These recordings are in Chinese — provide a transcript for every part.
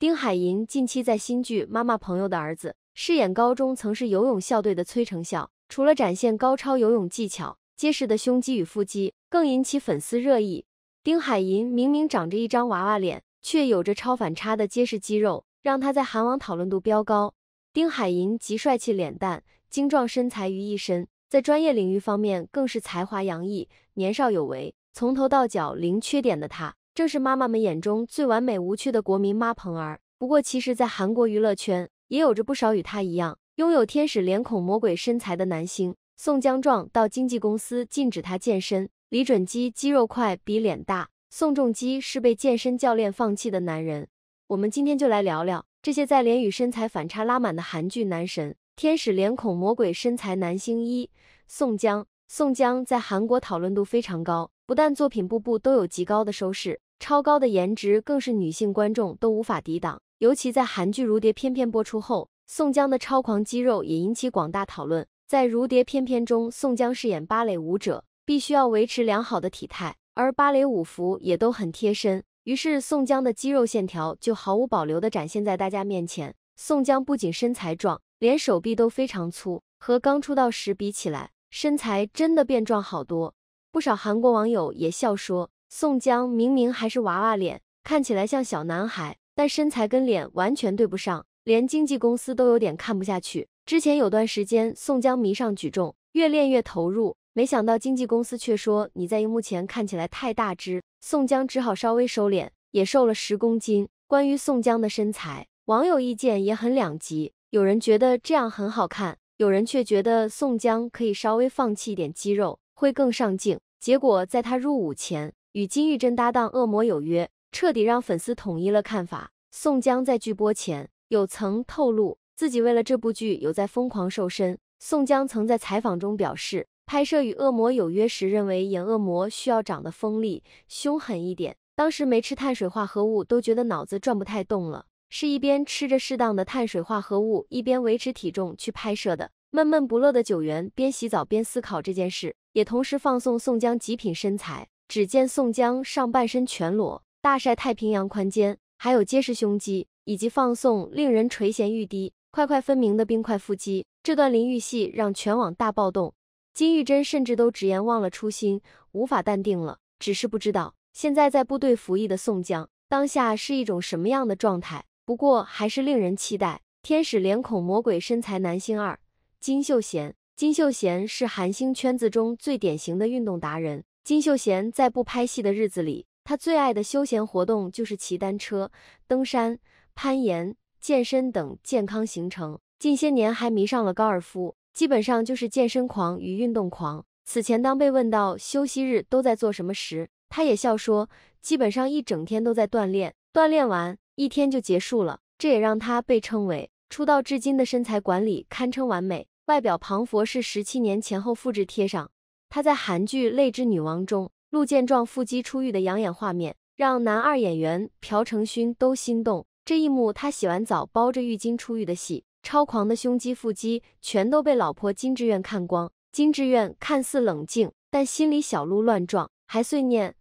丁海寅近期在新剧《妈妈朋友的儿子》饰演高中曾是游泳校队的崔成孝，除了展现高超游泳技巧，结实的胸肌与腹肌更引起粉丝热议。丁海寅明明长着一张娃娃脸，却有着超反差的结实肌肉，让他在韩网讨论度飙高。丁海寅集帅气脸蛋、精壮身材于一身，在专业领域方面更是才华洋溢，年少有为，从头到脚零缺点的他。正是妈妈们眼中最完美无缺的国民妈鹏儿。不过，其实，在韩国娱乐圈也有着不少与他一样拥有天使脸孔、魔鬼身材的男星。宋江壮到经纪公司禁止他健身。李准基肌肉块比脸大。宋仲基是被健身教练放弃的男人。我们今天就来聊聊这些在脸与身材反差拉满的韩剧男神，天使脸孔、魔鬼身材男星一宋江。宋江在韩国讨论度非常高，不但作品部部都有极高的收视，超高的颜值更是女性观众都无法抵挡。尤其在韩剧《如蝶翩翩》播出后，宋江的超狂肌肉也引起广大讨论。在《如蝶翩翩》中，宋江饰演芭蕾舞者，必须要维持良好的体态，而芭蕾舞服也都很贴身，于是宋江的肌肉线条就毫无保留地展现在大家面前。宋江不仅身材壮，连手臂都非常粗，和刚出道时比起来。身材真的变壮好多，不少韩国网友也笑说宋江明明还是娃娃脸，看起来像小男孩，但身材跟脸完全对不上，连经纪公司都有点看不下去。之前有段时间，宋江迷上举重，越练越投入，没想到经纪公司却说你在荧幕前看起来太大只，宋江只好稍微收敛，也瘦了十公斤。关于宋江的身材，网友意见也很两极，有人觉得这样很好看。有人却觉得宋江可以稍微放弃一点肌肉，会更上镜。结果在他入伍前与金玉珍搭档《恶魔有约》，彻底让粉丝统一了看法。宋江在剧播前有曾透露自己为了这部剧有在疯狂瘦身。宋江曾在采访中表示，拍摄《与恶魔有约》时认为演恶魔需要长得锋利、凶狠一点，当时没吃碳水化合物都觉得脑子转不太动了。是一边吃着适当的碳水化合物，一边维持体重去拍摄的。闷闷不乐的九元边洗澡边思考这件事，也同时放送宋江极品身材。只见宋江上半身全裸，大晒太平洋宽肩，还有结实胸肌，以及放送令人垂涎欲滴、块块分明的冰块腹肌。这段淋浴戏让全网大暴动，金玉珍甚至都直言忘了初心，无法淡定了。只是不知道现在在部队服役的宋江，当下是一种什么样的状态。不过还是令人期待。天使脸孔，魔鬼身材，男星二金秀贤。金秀贤是韩星圈子中最典型的运动达人。金秀贤在不拍戏的日子里，他最爱的休闲活动就是骑单车、登山、攀岩、健身等健康行程。近些年还迷上了高尔夫，基本上就是健身狂与运动狂。此前，当被问到休息日都在做什么时，他也笑说，基本上一整天都在锻炼。锻炼完一天就结束了，这也让他被称为出道至今的身材管理堪称完美。外表庞佛是十七年前后复制贴上。他在韩剧《泪之女王》中，陆健壮腹肌出浴的养眼画面，让男二演员朴成勋都心动。这一幕，他洗完澡包着浴巾出浴的戏，超狂的胸肌腹肌全都被老婆金智媛看光。金智媛看似冷静，但心里小鹿乱撞，还碎念：“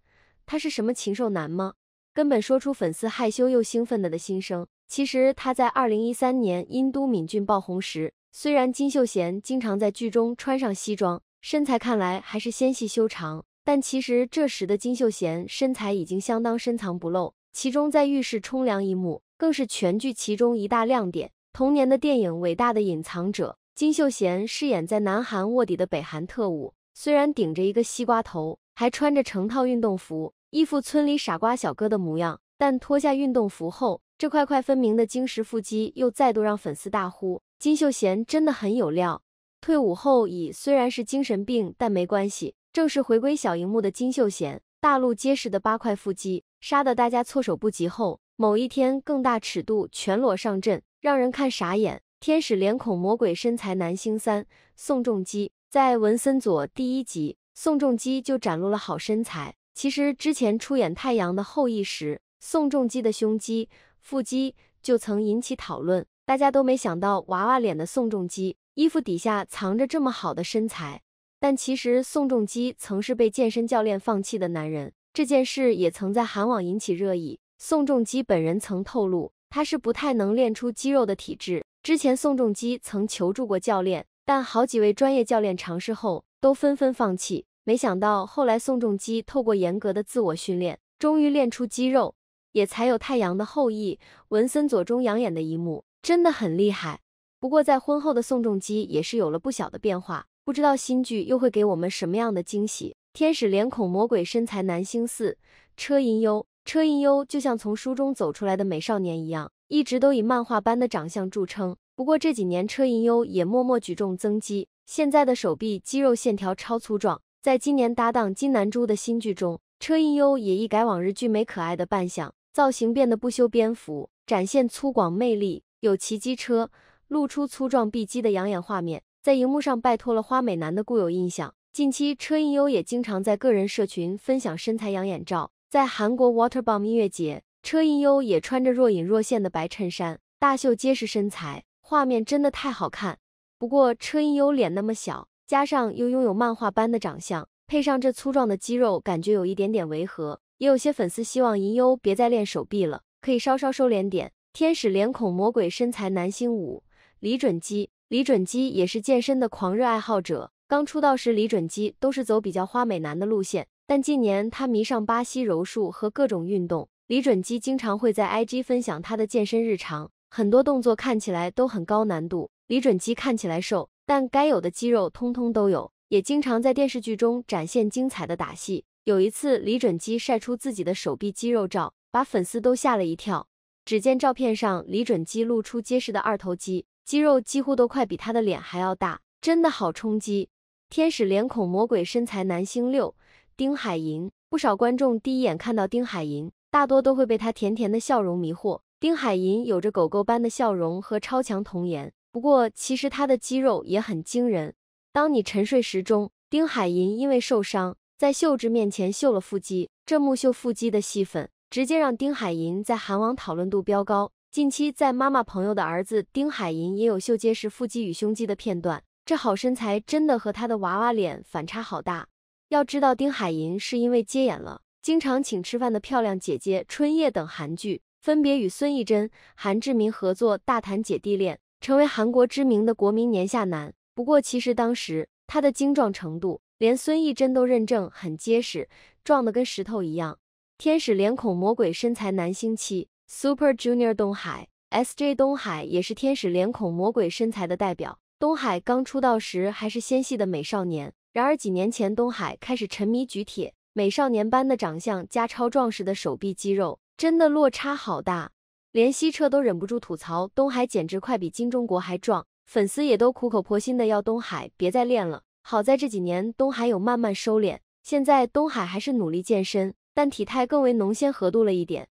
他是什么禽兽男吗？”根本说出粉丝害羞又兴奋的的心声。其实他在二零一三年因都敏俊爆红时，虽然金秀贤经常在剧中穿上西装，身材看来还是纤细修长，但其实这时的金秀贤身材已经相当深藏不露。其中在浴室冲凉一幕，更是全剧其中一大亮点。同年的电影《伟大的隐藏者》，金秀贤饰演在南韩卧底的北韩特务，虽然顶着一个西瓜头，还穿着成套运动服。一副村里傻瓜小哥的模样，但脱下运动服后，这块块分明的晶石腹肌又再度让粉丝大呼：“金秀贤真的很有料。”退伍后已虽然是精神病，但没关系，正式回归小荧幕的金秀贤大露结实的八块腹肌，杀得大家措手不及。后某一天更大尺度全裸上阵，让人看傻眼。天使脸孔魔鬼身材男星三宋仲基在文森佐第一集，宋仲基就展露了好身材。其实之前出演《太阳的后裔》时，宋仲基的胸肌、腹肌就曾引起讨论。大家都没想到娃娃脸的宋仲基，衣服底下藏着这么好的身材。但其实宋仲基曾是被健身教练放弃的男人，这件事也曾在韩网引起热议。宋仲基本人曾透露，他是不太能练出肌肉的体质。之前宋仲基曾求助过教练，但好几位专业教练尝试后都纷纷放弃。没想到后来宋仲基透过严格的自我训练，终于练出肌肉，也才有太阳的后裔文森佐中养眼的一幕，真的很厉害。不过在婚后的宋仲基也是有了不小的变化，不知道新剧又会给我们什么样的惊喜？天使脸孔魔鬼身材男星四车银优，车银优就像从书中走出来的美少年一样，一直都以漫画般的长相著称。不过这几年车银优也默默举重增肌，现在的手臂肌肉线条超粗壮。在今年搭档金南珠的新剧中，车银优也一改往日俊美可爱的扮相，造型变得不修边幅，展现粗犷魅力。有骑机车，露出粗壮臂肌的养眼画面，在荧幕上摆脱了花美男的固有印象。近期，车银优也经常在个人社群分享身材养眼照。在韩国 Waterbomb 音乐节，车银优也穿着若隐若现的白衬衫，大秀结实身材，画面真的太好看。不过，车银优脸那么小。加上又拥有漫画般的长相，配上这粗壮的肌肉，感觉有一点点违和。也有些粉丝希望银优别再练手臂了，可以稍稍收敛点。天使脸孔，魔鬼身材，男星五李准基。李准基也是健身的狂热爱好者。刚出道时，李准基都是走比较花美男的路线，但近年他迷上巴西柔术和各种运动。李准基经常会在 IG 分享他的健身日常，很多动作看起来都很高难度。李准基看起来瘦。但该有的肌肉通通都有，也经常在电视剧中展现精彩的打戏。有一次，李准基晒出自己的手臂肌肉照，把粉丝都吓了一跳。只见照片上，李准基露出结实的二头肌，肌肉几乎都快比他的脸还要大，真的好冲击！天使脸孔，魔鬼身材，男星六丁海寅。不少观众第一眼看到丁海寅，大多都会被他甜甜的笑容迷惑。丁海寅有着狗狗般的笑容和超强童颜。不过，其实他的肌肉也很惊人。当你沉睡时钟，丁海寅因为受伤，在秀智面前秀了腹肌。这木秀腹肌的戏份，直接让丁海寅在韩网讨论度飙高。近期在妈妈朋友的儿子丁海寅也有秀结实腹肌与胸肌的片段，这好身材真的和他的娃娃脸反差好大。要知道，丁海寅是因为接演了经常请吃饭的漂亮姐姐春夜等韩剧，分别与孙艺珍、韩志明合作，大谈姐弟恋。成为韩国知名的国民年下男。不过，其实当时他的精壮程度，连孙艺珍都认证很结实，壮的跟石头一样。天使脸孔、魔鬼身材男星期 s u p e r Junior 东海 （SJ 东海）也是天使脸孔、魔鬼身材的代表。东海刚出道时还是纤细的美少年，然而几年前东海开始沉迷举铁，美少年般的长相加超壮实的手臂肌肉，真的落差好大。连西澈都忍不住吐槽：“东海简直快比金钟国还壮。”粉丝也都苦口婆心的要东海别再练了。好在这几年东海有慢慢收敛，现在东海还是努力健身，但体态更为浓鲜和度了一点。